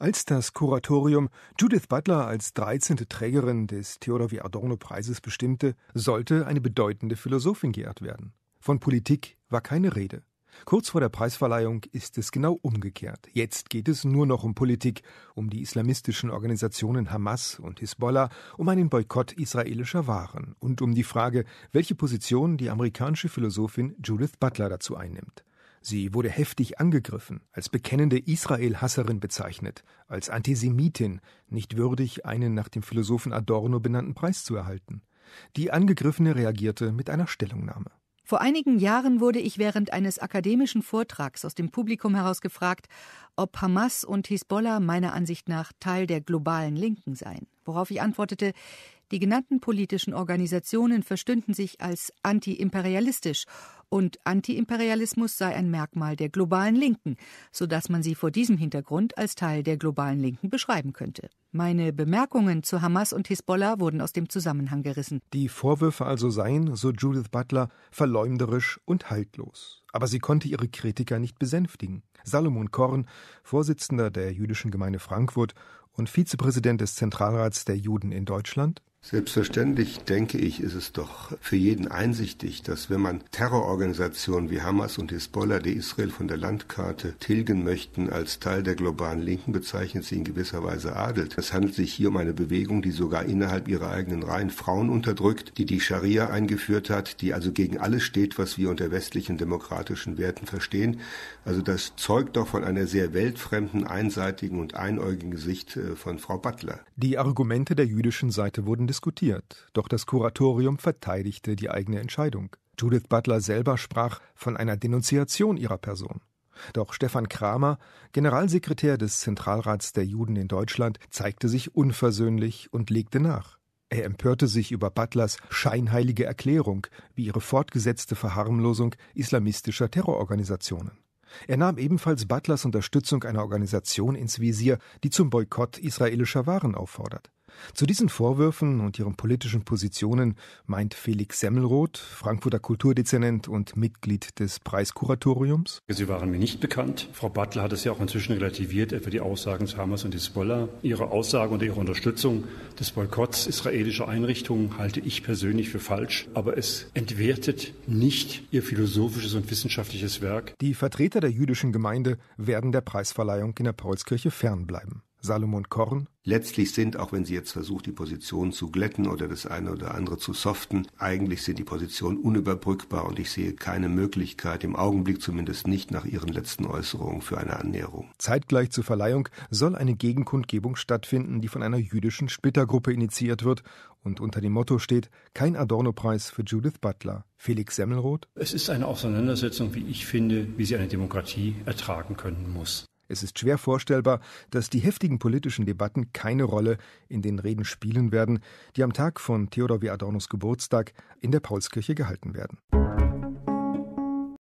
Als das Kuratorium Judith Butler als 13. Trägerin des Theodor W. Adorno-Preises bestimmte, sollte eine bedeutende Philosophin geehrt werden. Von Politik war keine Rede. Kurz vor der Preisverleihung ist es genau umgekehrt. Jetzt geht es nur noch um Politik, um die islamistischen Organisationen Hamas und Hisbollah, um einen Boykott israelischer Waren und um die Frage, welche Position die amerikanische Philosophin Judith Butler dazu einnimmt. Sie wurde heftig angegriffen, als bekennende Israel-Hasserin bezeichnet, als Antisemitin, nicht würdig, einen nach dem Philosophen Adorno benannten Preis zu erhalten. Die Angegriffene reagierte mit einer Stellungnahme. Vor einigen Jahren wurde ich während eines akademischen Vortrags aus dem Publikum heraus gefragt, ob Hamas und Hisbollah meiner Ansicht nach Teil der globalen Linken seien, worauf ich antwortete, die genannten politischen Organisationen verstünden sich als antiimperialistisch und Antiimperialismus sei ein Merkmal der globalen Linken, sodass man sie vor diesem Hintergrund als Teil der globalen Linken beschreiben könnte. Meine Bemerkungen zu Hamas und Hisbollah wurden aus dem Zusammenhang gerissen. Die Vorwürfe also seien, so Judith Butler, verleumderisch und haltlos. Aber sie konnte ihre Kritiker nicht besänftigen. Salomon Korn, Vorsitzender der jüdischen Gemeinde Frankfurt und Vizepräsident des Zentralrats der Juden in Deutschland, Selbstverständlich denke ich, ist es doch für jeden einsichtig, dass wenn man Terrororganisationen wie Hamas und Hisbollah, die Israel von der Landkarte tilgen möchten, als Teil der globalen Linken bezeichnet sie in gewisser Weise adelt. Es handelt sich hier um eine Bewegung, die sogar innerhalb ihrer eigenen Reihen Frauen unterdrückt, die die Scharia eingeführt hat, die also gegen alles steht, was wir unter westlichen demokratischen Werten verstehen. Also das zeugt doch von einer sehr weltfremden, einseitigen und einäugigen Sicht äh, von Frau Butler. Die Argumente der jüdischen Seite wurden diskutiert, doch das Kuratorium verteidigte die eigene Entscheidung. Judith Butler selber sprach von einer Denunziation ihrer Person. Doch Stefan Kramer, Generalsekretär des Zentralrats der Juden in Deutschland, zeigte sich unversöhnlich und legte nach. Er empörte sich über Butlers scheinheilige Erklärung, wie ihre fortgesetzte Verharmlosung islamistischer Terrororganisationen. Er nahm ebenfalls Butlers Unterstützung einer Organisation ins Visier, die zum Boykott israelischer Waren auffordert. Zu diesen Vorwürfen und ihren politischen Positionen meint Felix Semmelroth, Frankfurter Kulturdezernent und Mitglied des Preiskuratoriums. Sie waren mir nicht bekannt. Frau Butler hat es ja auch inzwischen relativiert, etwa die Aussagen zu Hamas und Hisbollah. Ihre Aussage und ihre Unterstützung des Boykotts israelischer Einrichtungen halte ich persönlich für falsch, aber es entwertet nicht ihr philosophisches und wissenschaftliches Werk. Die Vertreter der jüdischen Gemeinde werden der Preisverleihung in der Paulskirche fernbleiben. Salomon Korn. Letztlich sind, auch wenn sie jetzt versucht, die Position zu glätten oder das eine oder andere zu soften, eigentlich sind die Positionen unüberbrückbar und ich sehe keine Möglichkeit, im Augenblick zumindest nicht nach ihren letzten Äußerungen für eine Annäherung. Zeitgleich zur Verleihung soll eine Gegenkundgebung stattfinden, die von einer jüdischen Splittergruppe initiiert wird und unter dem Motto steht Kein Adorno-Preis für Judith Butler. Felix Semmelroth. Es ist eine Auseinandersetzung, wie ich finde, wie sie eine Demokratie ertragen können muss. Es ist schwer vorstellbar, dass die heftigen politischen Debatten keine Rolle in den Reden spielen werden, die am Tag von Theodor W. Adornos Geburtstag in der Paulskirche gehalten werden.